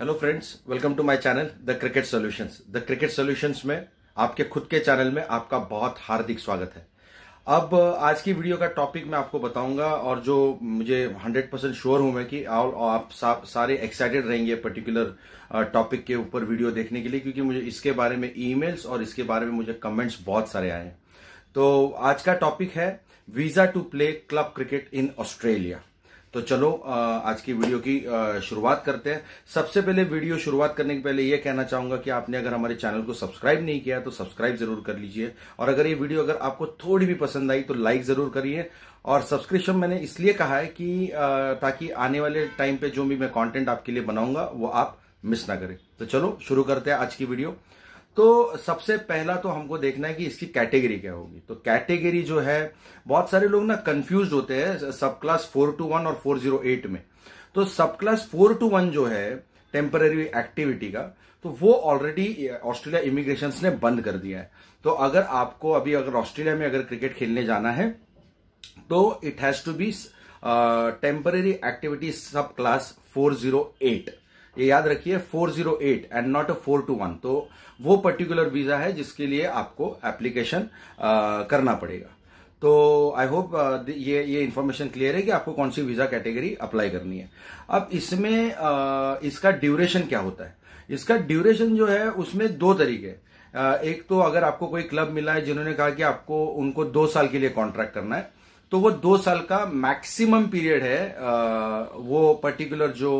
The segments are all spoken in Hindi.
hello friends welcome to my channel the cricket solutions the cricket solutions में आपके खुद के चैनल में आपका बहुत हार्दिक स्वागत है अब आज की वीडियो का टॉपिक मैं आपको बताऊंगा और जो मुझे 100 परसेंट श्योर हूं मैं कि आप सारे एक्साइटेड रहेंगे पर्टिकुलर टॉपिक के ऊपर वीडियो देखने के लिए क्योंकि मुझे इसके बारे में ईमेल्स और इसके बारे में मुझे कमेंट्स बहुत सारे आए हैं तो आज का टॉपिक है visa to play club cricket in Australia तो चलो आज की वीडियो की शुरुआत करते हैं सबसे पहले वीडियो शुरुआत करने के पहले यह कहना चाहूंगा कि आपने अगर हमारे चैनल को सब्सक्राइब नहीं किया तो सब्सक्राइब जरूर कर लीजिए और अगर ये वीडियो अगर आपको थोड़ी भी पसंद आई तो लाइक जरूर करिए और सब्सक्रिप्शन मैंने इसलिए कहा है कि ताकि आने वाले टाइम पे जो भी मैं कॉन्टेंट आपके लिए बनाऊंगा वो आप मिस ना करें तो चलो शुरू करते हैं आज की वीडियो तो सबसे पहला तो हमको देखना है कि इसकी कैटेगरी क्या होगी तो कैटेगरी जो है बहुत सारे लोग ना कंफ्यूज होते हैं subclass four two one और फोर जीरो एट में तो सब क्लास फोर टू वन जो है टेम्पररी एक्टिविटी का तो वो ऑलरेडी ऑस्ट्रेलिया इमिग्रेशन ने बंद कर दिया है तो अगर आपको अभी अगर ऑस्ट्रेलिया में अगर क्रिकेट खेलने जाना है तो it has to be temporary activity subclass four zero eight ये याद रखिए 408 एंड नॉट अ वन तो वो पर्टिकुलर वीजा है जिसके लिए आपको एप्लीकेशन करना पड़ेगा तो आई होप ये ये इन्फॉर्मेशन क्लियर है कि आपको कौन सी वीजा कैटेगरी अप्लाई करनी है अब इसमें इसका ड्यूरेशन क्या होता है इसका ड्यूरेशन जो है उसमें दो तरीके हैं एक तो अगर आपको कोई क्लब मिला है जिन्होंने कहा कि आपको उनको दो साल के लिए कॉन्ट्रैक्ट करना है तो वो दो साल का मैक्सिमम पीरियड है वो पर्टिकुलर जो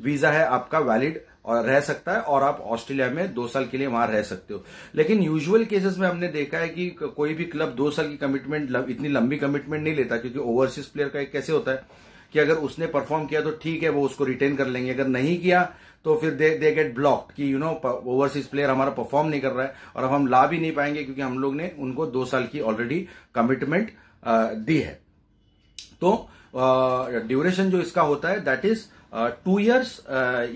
वीजा है आपका वैलिड और रह सकता है और आप ऑस्ट्रेलिया में दो साल के लिए वहां रह सकते हो लेकिन यूजुअल केसेस में हमने देखा है कि कोई भी क्लब दो साल की कमिटमेंट इतनी लंबी कमिटमेंट नहीं लेता क्योंकि ओवरसीज प्लेयर का एक कैसे होता है कि अगर उसने परफॉर्म किया तो ठीक है वो उसको रिटेन कर लेंगे अगर नहीं किया तो फिर दे दे गेट ब्लॉक कि यू नो ओवरसीज प्लेयर हमारा परफॉर्म नहीं कर रहा है और अब हम ला भी नहीं पाएंगे क्योंकि हम लोग ने उनको दो साल की ऑलरेडी कमिटमेंट दी है तो ड्यूरेशन जो इसका होता है दैट इज टू इयर्स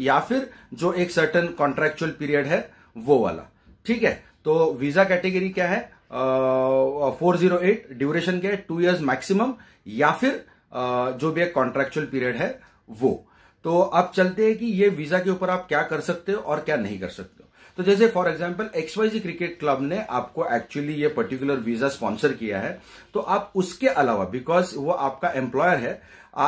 या फिर जो एक सर्टन कॉन्ट्रेक्चुअल पीरियड है वो वाला ठीक है तो वीजा कैटेगरी क्या है फोर जीरो एट ड्यूरेशन क्या है टू ईयर्स मैक्सिमम या फिर uh, जो भी एक कॉन्ट्रेक्चुअल पीरियड है वो तो अब चलते हैं कि ये वीजा के ऊपर आप क्या कर सकते हो और क्या नहीं कर सकते हो तो जैसे for example XYZ cricket club ने आपको एक्चुअली ये पर्टिकुलर वीजा स्पॉन्सर किया है तो आप उसके अलावा बिकॉज वो आपका एम्प्लॉयर है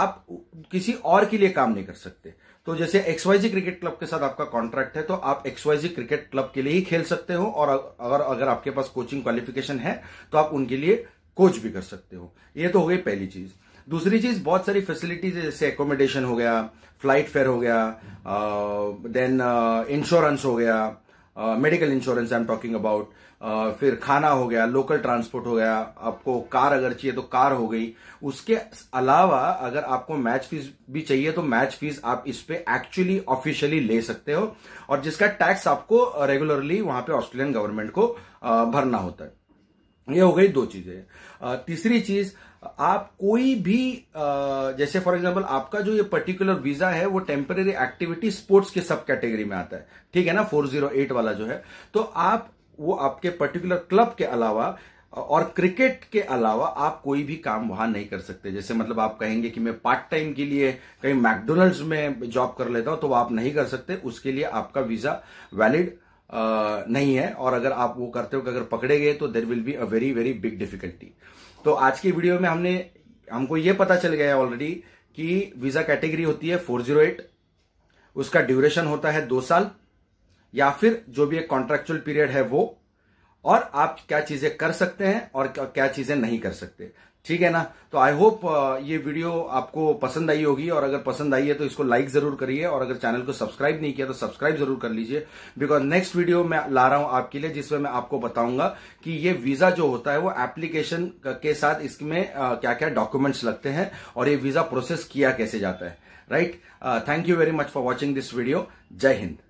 आप किसी और के लिए काम नहीं कर सकते तो जैसे एक्सवाईजी क्रिकेट क्लब के साथ आपका कॉन्ट्रैक्ट है तो आप एक्सवाईजी क्रिकेट क्लब के लिए ही खेल सकते हो और अगर अगर आपके पास कोचिंग क्वालिफिकेशन है तो आप उनके लिए कोच भी कर सकते हो ये तो हो गई पहली चीज दूसरी चीज बहुत सारी फैसिलिटीज जैसे एकोमोडेशन हो गया फ्लाइट फेयर हो गया देन इंश्योरेंस हो गया medical insurance I am talking about फिर खाना हो गया लोकल ट्रांसपोर्ट हो गया आपको कार अगर चाहिए तो कार हो गई उसके अलावा अगर आपको मैच फीस भी चाहिए तो मैच फीस आप इस पे एक्चुअली ऑफिशियली ले सकते हो और जिसका टैक्स आपको रेगुलरली uh, वहां पे ऑस्ट्रेलियन गवर्नमेंट को uh, भरना होता है ये हो गई दो चीजें तीसरी चीज आप कोई भी जैसे फॉर एग्जांपल आपका जो ये पर्टिकुलर वीजा है वो टेम्पररी एक्टिविटी स्पोर्ट्स के सब कैटेगरी में आता है ठीक है ना 408 वाला जो है तो आप वो आपके पर्टिकुलर क्लब के अलावा और क्रिकेट के अलावा आप कोई भी काम वहां नहीं कर सकते जैसे मतलब आप कहेंगे कि मैं पार्ट टाइम के लिए कहीं मैकडोनल्ड्स में जॉब कर लेता हूं तो आप नहीं कर सकते उसके लिए आपका वीजा वैलिड नहीं है और अगर आप वो करते हो अगर पकड़े गए तो there will be a very very big difficulty तो आज की वीडियो में हमने हमको ये पता चल गया है ऑलरेडी कि वीजा कैटेगरी होती है फोर जीरो एट उसका ड्यूरेशन होता है दो साल या फिर जो भी एक कॉन्ट्रेक्चुअल पीरियड है वो और आप क्या चीजें कर सकते हैं और क्या चीजें नहीं कर सकते ठीक है ना तो आई होप uh, ये वीडियो आपको पसंद आई होगी और अगर पसंद आई है तो इसको लाइक जरूर करिए और अगर चैनल को सब्सक्राइब नहीं किया तो सब्सक्राइब जरूर कर लीजिए बिकॉज नेक्स्ट वीडियो मैं ला रहा हूं आपके लिए जिसमें मैं आपको बताऊंगा कि ये वीजा जो होता है वो एप्लीकेशन के साथ इसमें क्या क्या डॉक्यूमेंट्स लगते हैं और ये वीजा प्रोसेस किया कैसे जाता है right thank you very much for watching this video जय हिंद